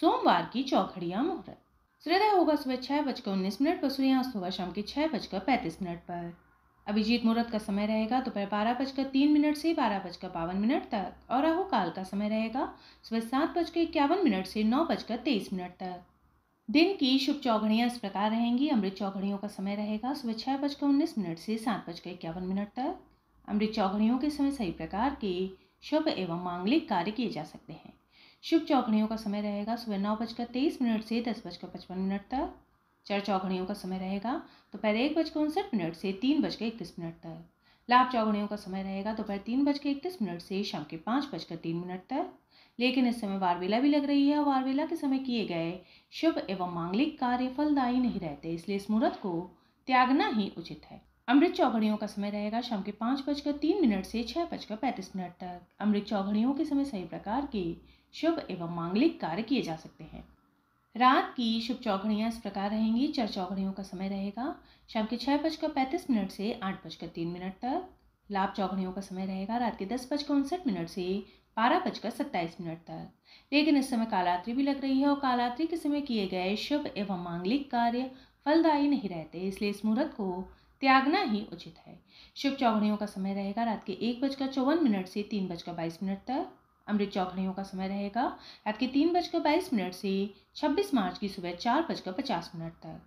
सोमवार की चौखड़िया मुहूर्त सूर्योदय होगा सुबह छह बजकर उन्नीस मिनट पर सूर्यास्त होगा शाम के छह बजकर पैंतीस मिनट पर अभिजीत मुहूर्त का समय रहेगा दोपहर बारह बजकर तीन मिनट से बारह बजकर बावन मिनट तक और राहु काल का समय रहेगा सुबह सात बजकर इक्यावन मिनट से नौ बजकर तेईस मिनट तक दिन की शुभ चौघड़ियाँ इस प्रकार रहेंगी अमृत चौघड़ियों का समय रहेगा सुबह छः बजकर उन्नीस मिनट से सात बजकर इक्यावन मिनट तक अमृत चौघड़ियों के समय सही प्रकार के शुभ एवं मांगलिक कार्य किए जा सकते हैं शुभ चौकड़ियों का समय रहेगा सुबह नौ बजकर तेईस मिनट से दस बजकर पचपन मिनट तक चर चौकड़ियों का समय रहेगा दोपहर एक बजकर उनसठ मिनट से तीन बजकर इकतीस मिनट तक लाभ चौकड़ियों का समय रहेगा दोपहर तीन बजकर इकतीस मिनट से शाम के पाँच बजकर तीन मिनट तक लेकिन इस समय वारवेला भी लग रही है वारवेला के समय किए गए शुभ एवं मांगलिक कार्य फलदायी नहीं रहते इसलिए इस मुहूर्त को त्यागना ही उचित है अमृत चौघड़ियों का समय रहेगा शाम के पाँच बजकर तीन मिनट से छः बजकर पैंतीस मिनट तक अमृत चौघड़ियों के समय सही प्रकार के शुभ एवं मांगलिक कार्य किए जा सकते हैं रात की शुभ चौघड़ियाँ इस प्रकार रहेंगी चर चौघड़ियों का समय रहेगा शाम के छः बजकर पैंतीस मिनट से आठ बजकर तीन मिनट तक लाभ चौघड़ियों का समय रहेगा रात के दस बजकर उनसठ मिनट से बारह बजकर सत्ताईस मिनट तक लेकिन इस समय कालात्रि भी लग रही है और कालात्रि के समय किए गए शुभ एवं मांगलिक कार्य फलदायी नहीं रहते इसलिए इस मुहूर्त को त्यागना ही उचित है शुभ चौघड़ियों का समय रहेगा रात के एक बजकर चौवन मिनट से तीन बजकर बाईस मिनट तक अमृत चौघड़ियों का समय रहेगा रात के तीन बजकर बाईस मिनट से छब्बीस मार्च की सुबह चार बजकर पचास मिनट तक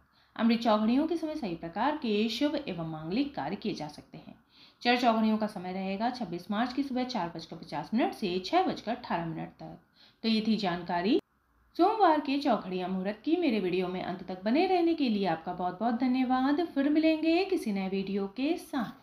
अमृत चौघड़ियों के समय सही प्रकार के शुभ एवं मांगलिक कार्य किए जा सकते हैं चर चौघड़ियों का समय रहेगा छब्बीस मार्च की सुबह चार बजकर पचास मिनट से छः बजकर अठारह मिनट तक तो ये थी जानकारी सोमवार के चौखड़िया मुहूर्त की मेरे वीडियो में अंत तक बने रहने के लिए आपका बहुत बहुत धन्यवाद फिर मिलेंगे किसी नए वीडियो के साथ